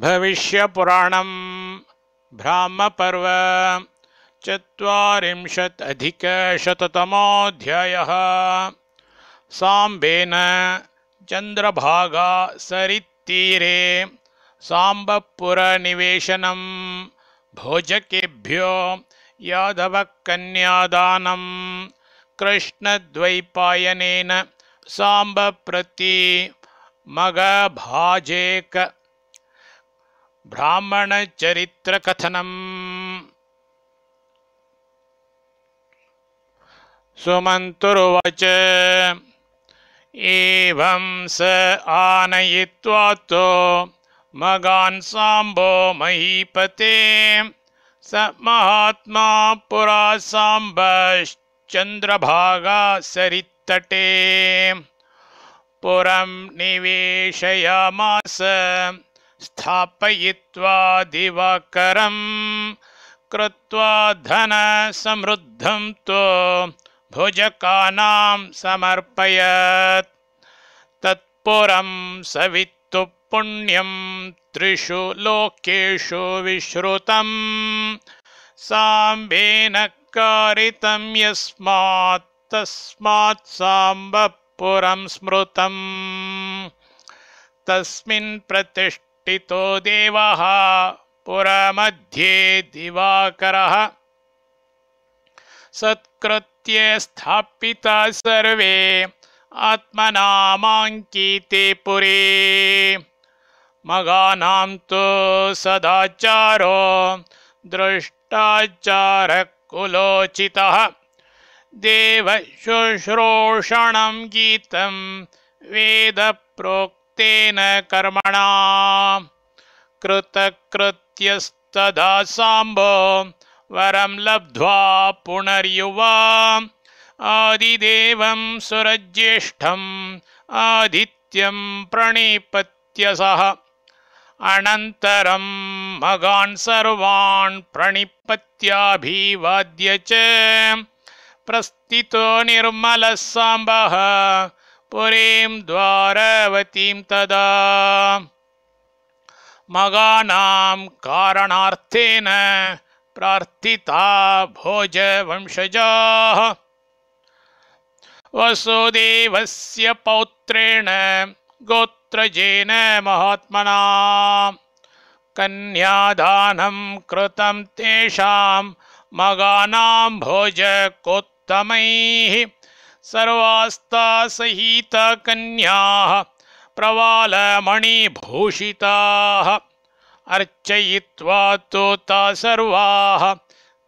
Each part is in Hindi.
भविष्यपुराणम् ब्राह्मपर्व चत्वारिंशदधिकशतमोऽध्यायः साम्बेन चन्द्रभागा सरित्तीरे साम्बपुरनिवेशनं भोजकेभ्यो यादवकन्यादानम् कृष्णद्वैपायनेन साम्बप्रति मगभाजेक ब्राह्मणचरित्रकथनम् सुमन्तुर्वच एवं स आनयित्वातो मगान् साम्बो महीपते स महात्मा पुरा साम्बश्चन्द्रभागा सरित्तटे पुरं निवेशयामास स्थापयित्वा दिवाकरं कृत्वा धनसमृद्धं तु भुजकानां समर्पयत् तत्पुरं सवित्तु पुण्यं त्रिषु लोकेषु विश्रुतम् साम्बेन कारितं यस्मात् तस्मात् साम्बपुरं स्मृतम् तस्मिन् प्रतिष्ठ प्रतिष्ठितो देवः पुरमध्ये दिवाकरः सत्कृत्ये स्थापिता सर्वे आत्मनामाङ्किते पुरे मगानां तु सदाचारो दृष्टाचारकुलोचितः देवशुश्रोषणं गीतं वेदप्रोक् तेन कर्मणा कृतकृत्यस्तदा साम्ब वरं लब्ध्वा पुनर्युवा आदिदेवं सुरज्येष्ठम् आदित्यं सः अनन्तरं मगान् सर्वान् प्रणिपत्याभिवाद्य च प्रस्थितो निर्मलः साम्बः पुरीं द्वारवतीं तदा मगानां कारणार्थेन प्रार्थिता भोजवंशजाः वसुदेवस्य पौत्रेण गोत्रजेन महात्मना कन्यादानं कृतं तेषां मगानां भोजकोत्तमैः सर्वास्तासहितकन्याः प्रवालमणिभूषिताः अर्चयित्वा तु ता सर्वाः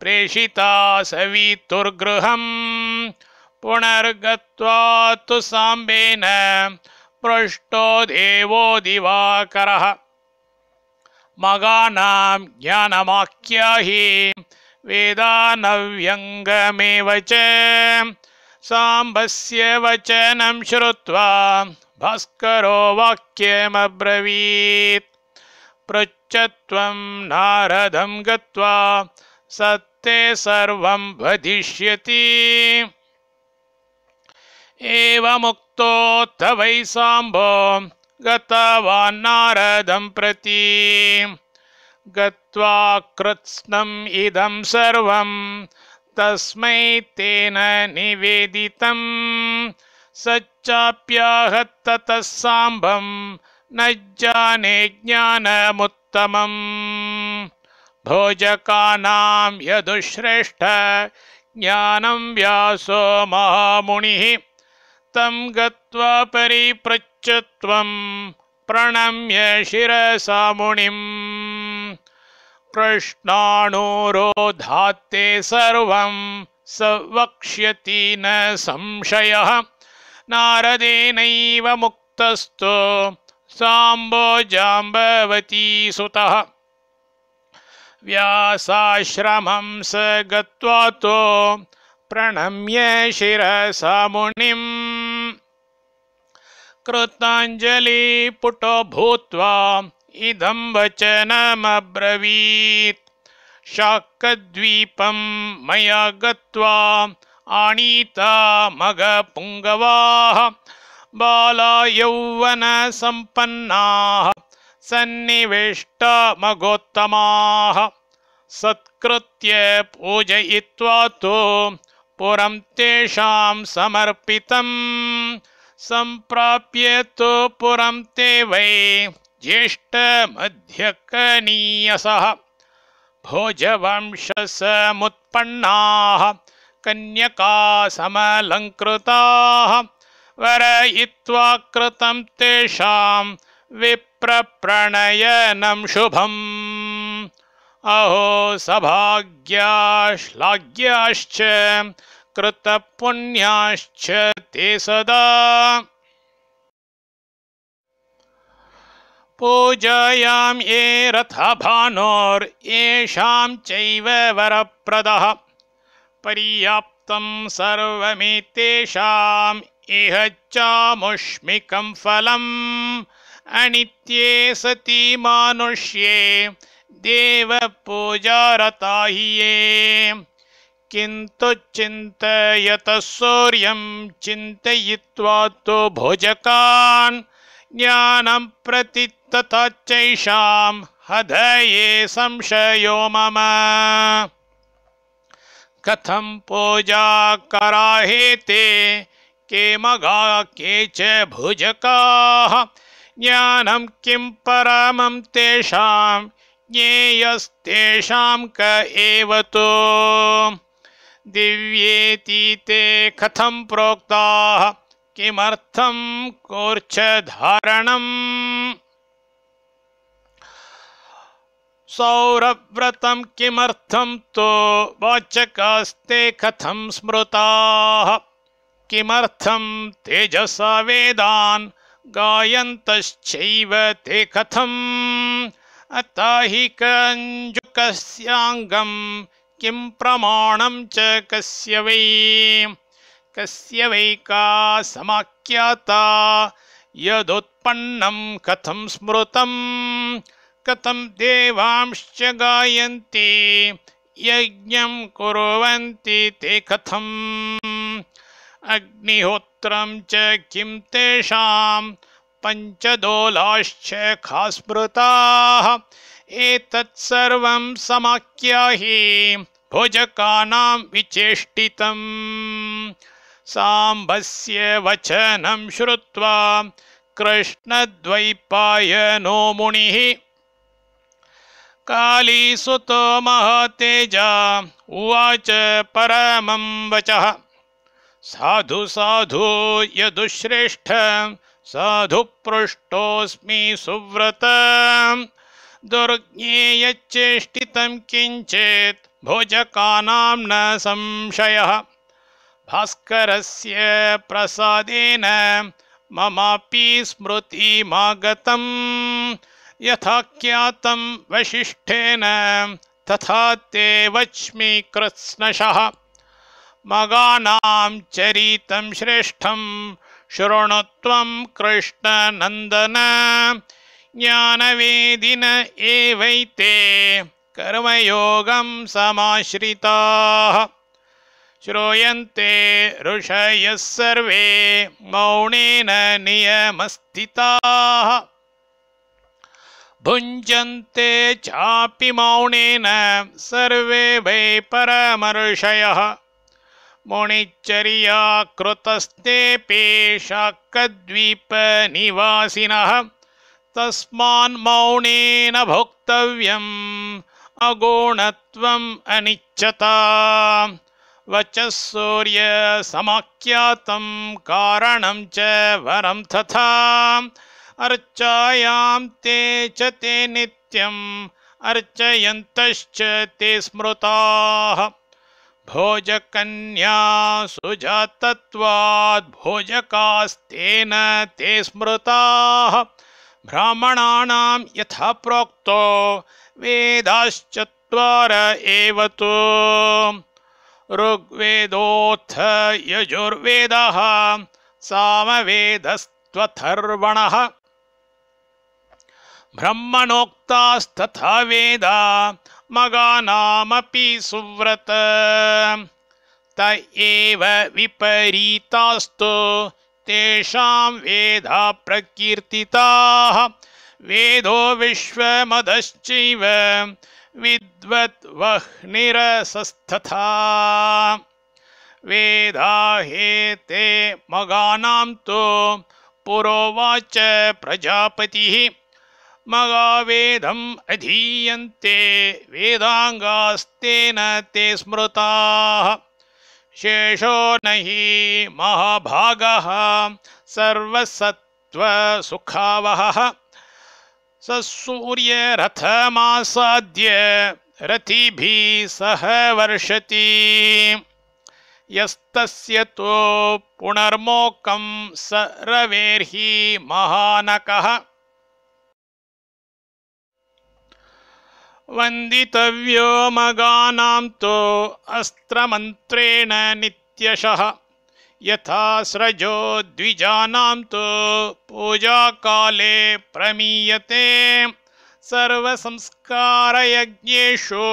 प्रेषिता सवितुर्गृहम् पुनर्गत्वा तु साम्बेन पृष्टो देवो दिवाकरः मगानां ज्ञानमाख्याहि वेदानव्यङ्गमेव च साम्बस्य वचनं श्रुत्वा भास्करो वाक्यमब्रवीत् पृच्छत्वं नारदं गत्वा सत्ते सर्वं वदिष्यति एवमुक्तो तवै वै साम्भो गतवान् नारदं प्रति गत्वा कृत्स्नम् इदं सर्वं तस्मै तेन निवेदितम् सच्चाप्याह ततः न जाने ज्ञानमुत्तमम् भोजकानां यदुश्रेष्ठ ज्ञानं व्यासो महामुनिः तं गत्वा प्रणम्य शिरसा मुनिम् कृष्णाणोरोधात्ते सर्वं स वक्ष्यति न संशयः नारदेनैव मुक्तस्तु साम्बोजाम्बवती सुतः व्यासाश्रमं स गत्वा तु प्रणम्य शिरसा मुनिम् कृताञ्जलिपुटो भूत्वा इदं वचनमब्रवीत् शाकद्वीपं मया गत्वा आनीता मगपुङ्गवाः बाला यौवनसम्पन्नाः सन्निविष्टा मगोत्तमाः सत्कृत्य पूजयित्वा तु पुरं तेषां समर्पितम् सम्प्राप्य तु पुरं ते वै ज्येष्ठमध्यकनीयसः भोजवंशसमुत्पन्नाः कन्यकासमलङ्कृताः वरयित्वा कृतं तेषां विप्रप्रणयनं शुभम् अहो सभाग्याश्लाघ्याश्च कृतपुण्याश्च ते सदा पूजयां ये रथभानोर्येषां चैव वरप्रदः पर्याप्तं सर्वमेतेषाम् इह चामुष्मिकं फलम् अनित्ये सति मानुष्ये देवपूजारता हि ये किन्तु चिन्तयत सूर्यं चिन्तयित्वा तु भोजकान् ज्ञानं प्रति तथा हृदये संशयो मम कथम पूजा ते के मघा के च भुजकाः ज्ञानं किं परम तेषां क एव तो दिव्येती ते कथम प्रोक्ता किमर्थम कोर्च धारणम् सौरव्रतं किमर्थं तु वाचकास्ते कथं स्मृताः किमर्थं तेजसा वेदान् गायन्तश्चैव ते कथम् अत हि कञ्जुकस्याङ्गं किं प्रमाणं च कस्य वै कस्य वै का समाख्याता यदुत्पन्नं कथं स्मृतम् कथम देवांश्च गायन्ति यज्ञं कुर्वन्ति ते कथम् अग्निहोत्रं च किं तेषां पञ्चदोलाश्च खा स्मृताः एतत्सर्वं समाख्याहि भोजकानां विचेष्टितम् साम्भस्य वचनं श्रुत्वा कृष्णद्वैपायनो मुनिः काली सुत महतेज उवाच परम वच साधु साधु यदुश्रेष्ठ साधु पृष्टस्मी सुव्रत दुर्ज्ञेयच्चेष्टितं किंचे भोजका न भास्कर भास्करस्य प्रसादेन ममापि स्मृतिमागतम् यथाख्या वशिष्ठन तथा ते वच्मि कृत्स्नशः मगानां चरितं श्रेष्ठं शृणुत्वं कृष्णनन्दन ज्ञानवेदिन एवैते कर्मयोगं समाश्रिताः श्रूयन्ते ऋषयः सर्वे मौनेन नियमस्थिताः भुञ्जन्ते चापि मौनेन सर्वे वै परमर्षयः मुणिच्चर्या कृतस्तेऽपि शाकद्वीपनिवासिनः तस्मान्मौनेन भोक्तव्यम् अगुणत्वम् अनिच्छता वचः समाख्यातं कारणं च वरं तथा अर्चायां ते च ते नित्यम् अर्चयन्तश्च ते स्मृताः भोजकन्या सुजातत्वात् भोजकास्तेन ते स्मृताः ब्राह्मणानां यथा प्रोक्तो वेदाश्चत्वार एव तु ऋग्वेदोऽथ यजुर्वेदः सामवेदस्त्वथर्वणः ब्रह्मणोक्तास्तथा वेद मगानामपि सुव्रत त एव विपरीतास्तु तेषां वेदा प्रकीर्तिताः वेदो विश्वमदश्चैव विद्वद्वह्निरसस्तथा वेदा हेते मगानां तु पुरोवाच प्रजापतिः महावेदम् अधीयन्ते वेदाङ्गास्तेन ते स्मृताः शेषो न हि महाभागः सर्वसत्त्वसुखावहः स सूर्यरथमासाद्य रतिभिः सह वर्षति यस्तस्य तु पुनर्मोकं स रवेर्हि महानकः वंदितव्यो मगानां तो अस्त्रमन्त्रेण नित्यशः यथा स्रजो द्विजानां तु पूजाकाले प्रमीयते सर्वसंस्कारयज्ञेषु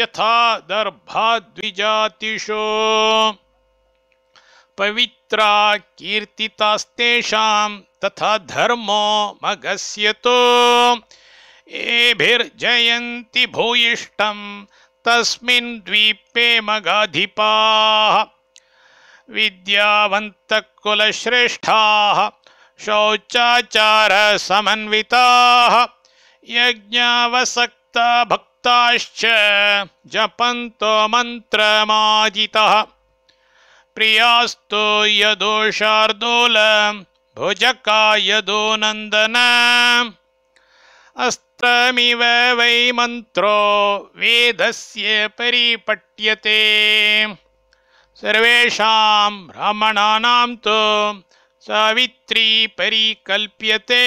यथा दर्भाद्विजातिषु पवित्रा कीर्तितास्तेषां तथा धर्मो मगस्यतो एभिर्जयन्ति भूयिष्ठं तस्मिन् द्वीपे मगाधिपाः विद्यावन्तकुलश्रेष्ठाः शौचाचारसमन्विताः यज्ञावसक्ता भक्ताश्च जपन्तो मन्त्रमाजितः प्रियास्तु यदोषार्दूलं भुजका यदो अस्तमिव वै मन्त्रो वेदस्य परिपट्यते सर्वेषां ब्राह्मणानां तु सावित्री परिकल्प्यते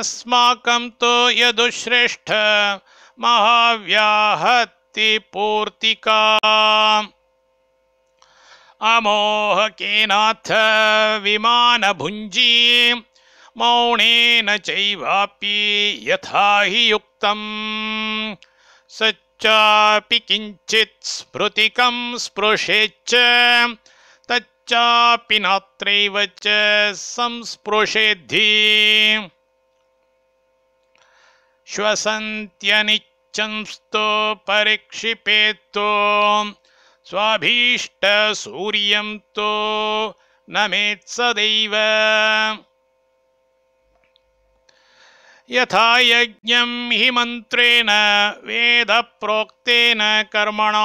अस्माकं तु यदुश्रेष्ठ महाव्याहति पूर्तिका अमोहकेनाथ विमानभुञ्जी मौनेन चैवापि यथा हि युक्तम् सच्चापि किञ्चित् स्मृतिकं स्पृशेच्च तच्चापि नात्रैव च संस्पृशेद्धि श्वसन्त्यनिच्छंस्तो परिक्षिपेत्तो स्वाभीष्टसूर्यं तो न मेत्सदैव यथा यज्ञं हि मन्त्रेण वेदप्रोक्तेन कर्मणा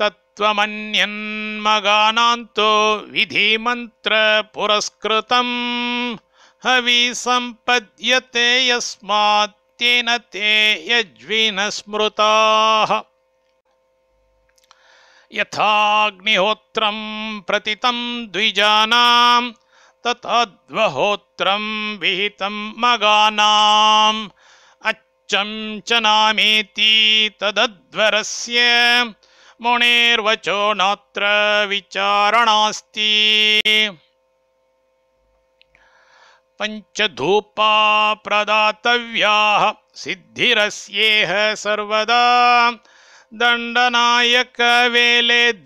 तत्त्वमन्यन्मगानान्तो तु विधिमन्त्रपुरस्कृतं हविसम्पद्यते यस्मात् तेन ते यज्विन स्मृताः यथाग्निहोत्रं प्रतितं द्विजानाम् तथोत्र विहितं मगानाम् अच्चं च नामेति तदध्वरस्य मुनेर्वचो नात्र विचारणास्ति पञ्चधूपा प्रदातव्याः सिद्धिस्ेह सर्वदा दंडनायक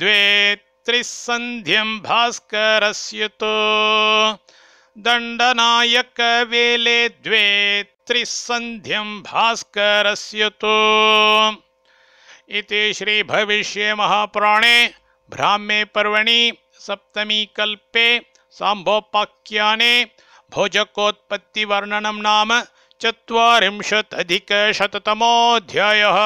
द्वे त्रिसंध्यम भास्कर तो दंडनायक वेले द्वे त्रिसंध्यम भास्कर तो इति श्री भविष्य महापुराणे ब्राह्मे पर्वणि सप्तमी कल्पे सांभोपाख्या भोजकोत्पत्ति वर्णनम नाम चुरीशत अधिक चत्वारिंशदधिकशततमोऽध्यायः